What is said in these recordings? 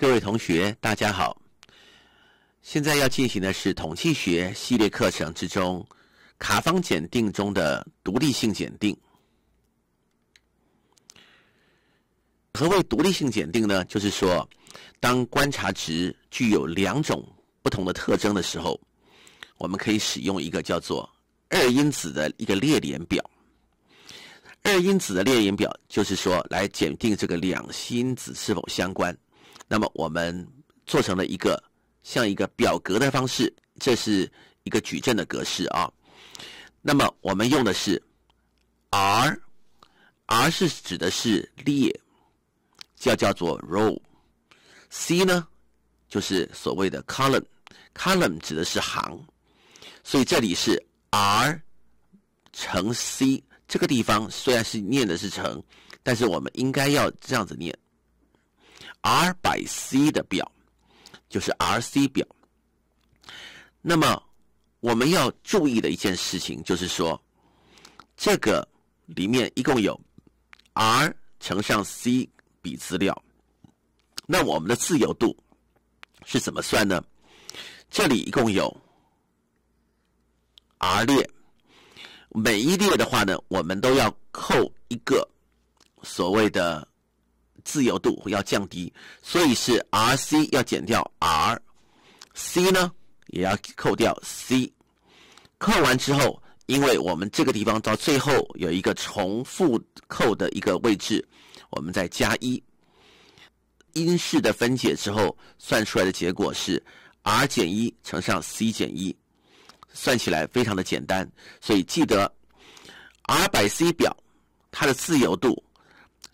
各位同学，大家好。现在要进行的是统计学系列课程之中卡方检定中的独立性检定。何谓独立性检定呢？就是说，当观察值具有两种不同的特征的时候，我们可以使用一个叫做二因子的一个列联表。二因子的列联表就是说，来检定这个两因子是否相关。那么我们做成了一个像一个表格的方式，这是一个矩阵的格式啊。那么我们用的是 r，r 是指的是列，叫叫做 row，c 呢就是所谓的 column，column 指的是行，所以这里是 r 乘 c 这个地方虽然是念的是乘，但是我们应该要这样子念。R by C 的表就是 R C 表。那么我们要注意的一件事情就是说，这个里面一共有 R 乘上 C 笔资料。那我们的自由度是怎么算呢？这里一共有 R 列，每一列的话呢，我们都要扣一个所谓的。自由度要降低，所以是 R C 要减掉 R，C 呢也要扣掉 C，扣完之后，因为我们这个地方到最后有一个重复扣的一个位置，我们再加一。因式的分解之后，算出来的结果是 R 减一乘上 C 减一，算起来非常的简单，所以记得 R 百 C 表它的自由度。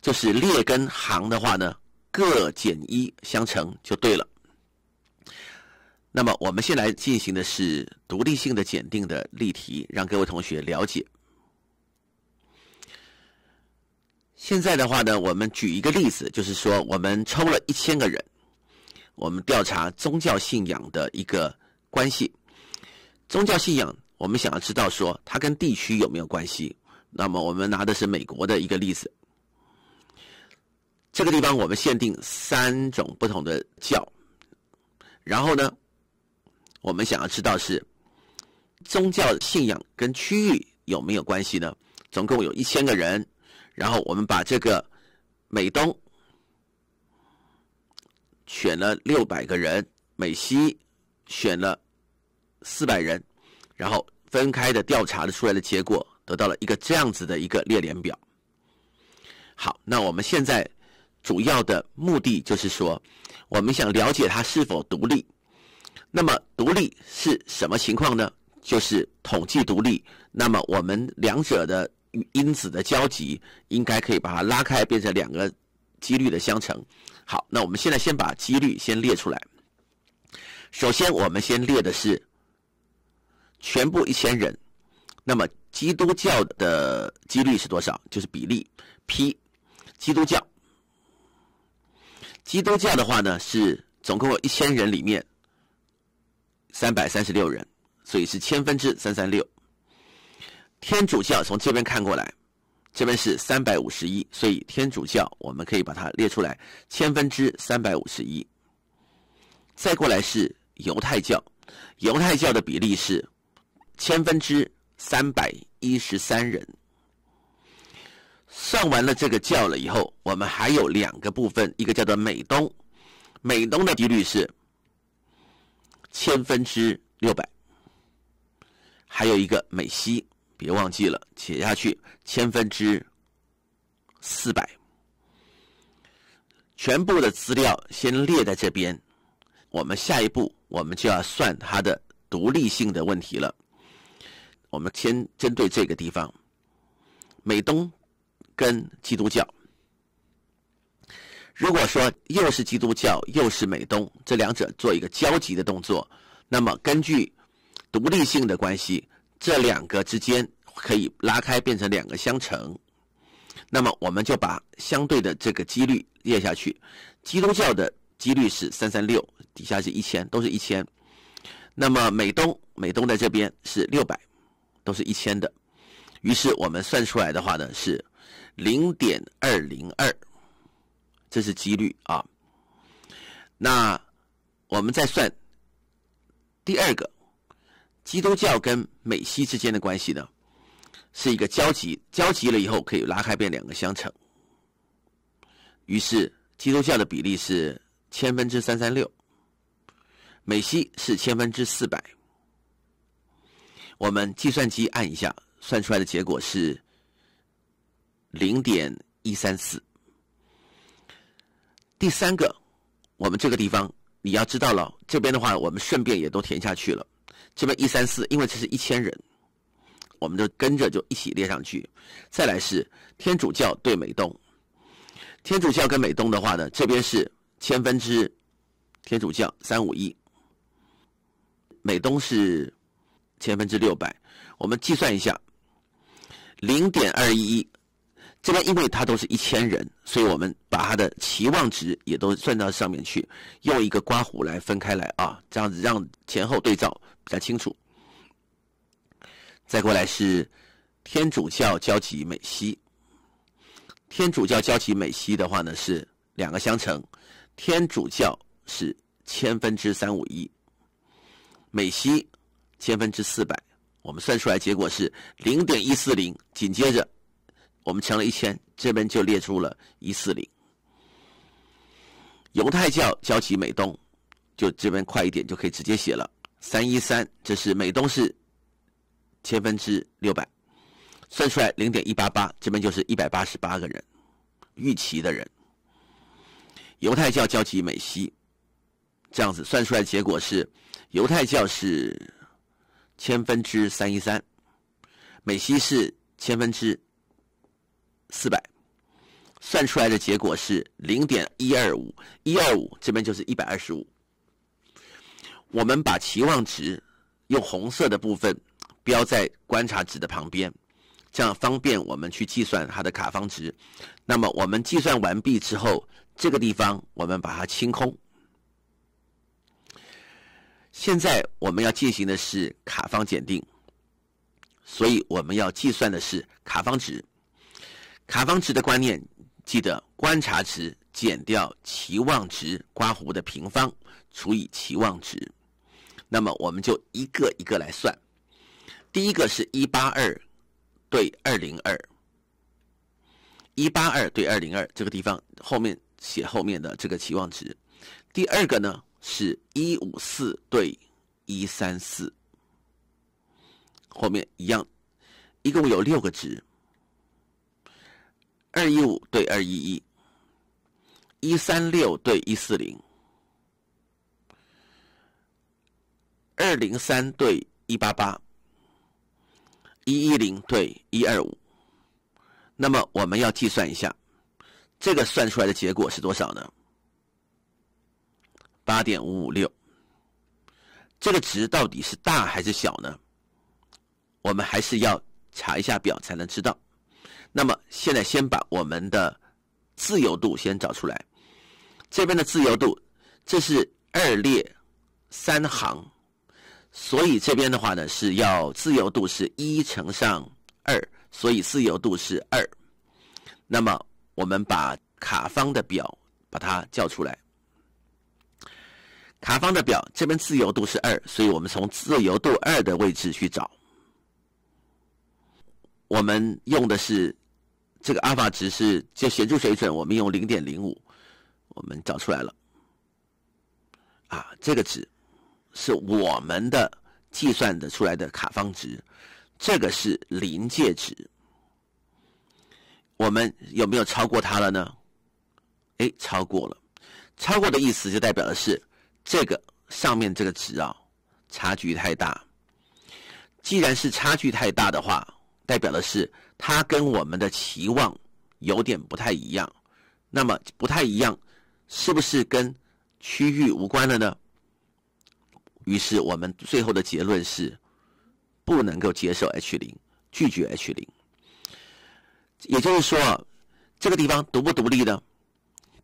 就是列跟行的话呢，各减一相乘就对了。那么我们先来进行的是独立性的检定的例题，让各位同学了解。现在的话呢，我们举一个例子，就是说我们抽了一千个人，我们调查宗教信仰的一个关系。宗教信仰，我们想要知道说它跟地区有没有关系。那么我们拿的是美国的一个例子。这个地方我们限定三种不同的教，然后呢，我们想要知道是宗教信仰跟区域有没有关系呢？总共有一千个人，然后我们把这个美东选了六百个人，美西选了四百人，然后分开的调查的出来的结果，得到了一个这样子的一个列联表。好，那我们现在。主要的目的就是说，我们想了解它是否独立。那么，独立是什么情况呢？就是统计独立。那么，我们两者的因子的交集应该可以把它拉开，变成两个几率的相乘。好，那我们现在先把几率先列出来。首先，我们先列的是全部一千人。那么，基督教的几率是多少？就是比例 p，基督教。基督教的话呢，是总共有一千人里面三百三十六人，所以是千分之三三六。天主教从这边看过来，这边是三百五十一，所以天主教我们可以把它列出来，千分之三百五十一。再过来是犹太教，犹太教的比例是千分之三百一十三人。算完了这个叫了以后，我们还有两个部分，一个叫做美东，美东的几率是千分之六百，还有一个美西，别忘记了写下去，千分之四百。全部的资料先列在这边，我们下一步我们就要算它的独立性的问题了。我们先针对这个地方，美东。跟基督教，如果说又是基督教又是美东这两者做一个交集的动作，那么根据独立性的关系，这两个之间可以拉开变成两个相乘，那么我们就把相对的这个几率列下去，基督教的几率是三三六，底下是一千，都是一千，那么美东美东在这边是六百，都是一千的，于是我们算出来的话呢是。零点二零二，这是几率啊。那我们再算第二个，基督教跟美西之间的关系呢，是一个交集，交集了以后可以拉开变两个相乘。于是基督教的比例是千分之三三六，美西是千分之四百。我们计算机按一下，算出来的结果是。零点一三四，第三个，我们这个地方你要知道了。这边的话，我们顺便也都填下去了。这边一三四，因为这是一千人，我们就跟着就一起列上去。再来是天主教对美东，天主教跟美东的话呢，这边是千分之天主教三五一，美东是千分之六百。我们计算一下，零点二一一。这边因为它都是一千人，所以我们把它的期望值也都算到上面去，用一个刮胡来分开来啊，这样子让前后对照比较清楚。再过来是天主教教集美西，天主教教集美西的话呢是两个相乘，天主教是千分之三五一，美西千分之四百，我们算出来结果是零点一四零，紧接着。我们乘了一千，这边就列出了一四零。犹太教教籍美东，就这边快一点就可以直接写了三一三，这是美东是千分之六百，算出来零点一八八，这边就是一百八十八个人预期的人。犹太教教籍美西，这样子算出来结果是犹太教是千分之三一三，美西是千分之。四百，算出来的结果是零点一二五，一二五这边就是一百二十五。我们把期望值用红色的部分标在观察值的旁边，这样方便我们去计算它的卡方值。那么我们计算完毕之后，这个地方我们把它清空。现在我们要进行的是卡方检定，所以我们要计算的是卡方值。卡方值的观念，记得观察值减掉期望值，刮胡的平方除以期望值。那么我们就一个一个来算。第一个是一八二对二零二，一八二对二零二这个地方后面写后面的这个期望值。第二个呢是一五四对一三四，后面一样，一共有六个值。二一五对二一一，一三六对一四零，二零三对一八八，一一零对一二五。那么我们要计算一下，这个算出来的结果是多少呢？八点五五六。这个值到底是大还是小呢？我们还是要查一下表才能知道。那么现在先把我们的自由度先找出来，这边的自由度，这是二列三行，所以这边的话呢是要自由度是一乘上二，所以自由度是二。那么我们把卡方的表把它叫出来，卡方的表这边自由度是二，所以我们从自由度二的位置去找，我们用的是。这个阿尔法值是，就显著水准，我们用零点零五，我们找出来了。啊，这个值是我们的计算的出来的卡方值，这个是临界值。我们有没有超过它了呢？哎，超过了。超过的意思就代表的是这个上面这个值啊，差距太大。既然是差距太大的话，代表的是。它跟我们的期望有点不太一样，那么不太一样，是不是跟区域无关了呢？于是我们最后的结论是不能够接受 H 零，拒绝 H 零。也就是说，这个地方独不独立呢？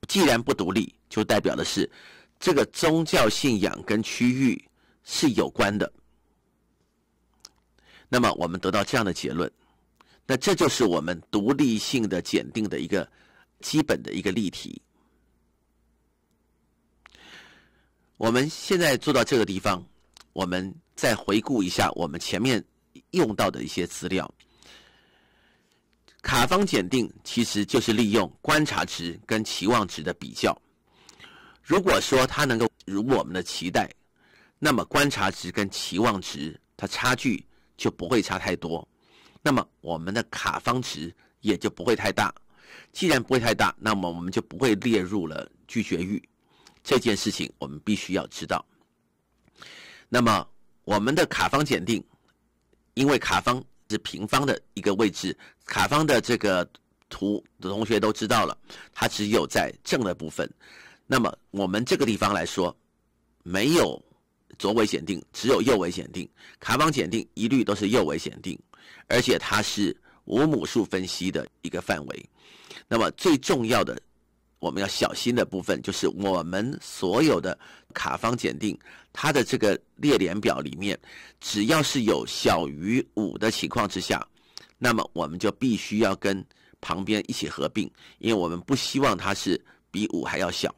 既然不独立，就代表的是这个宗教信仰跟区域是有关的。那么我们得到这样的结论。那这就是我们独立性的检定的一个基本的一个例题。我们现在做到这个地方，我们再回顾一下我们前面用到的一些资料。卡方检定其实就是利用观察值跟期望值的比较。如果说它能够如我们的期待，那么观察值跟期望值它差距就不会差太多。那么我们的卡方值也就不会太大。既然不会太大，那么我们就不会列入了拒绝域。这件事情我们必须要知道。那么我们的卡方检定，因为卡方是平方的一个位置，卡方的这个图的同学都知道了，它只有在正的部分。那么我们这个地方来说，没有左尾检定，只有右尾检定，卡方检定一律都是右尾检定。而且它是五母数分析的一个范围，那么最重要的，我们要小心的部分就是我们所有的卡方检定，它的这个列联表里面，只要是有小于五的情况之下，那么我们就必须要跟旁边一起合并，因为我们不希望它是比五还要小。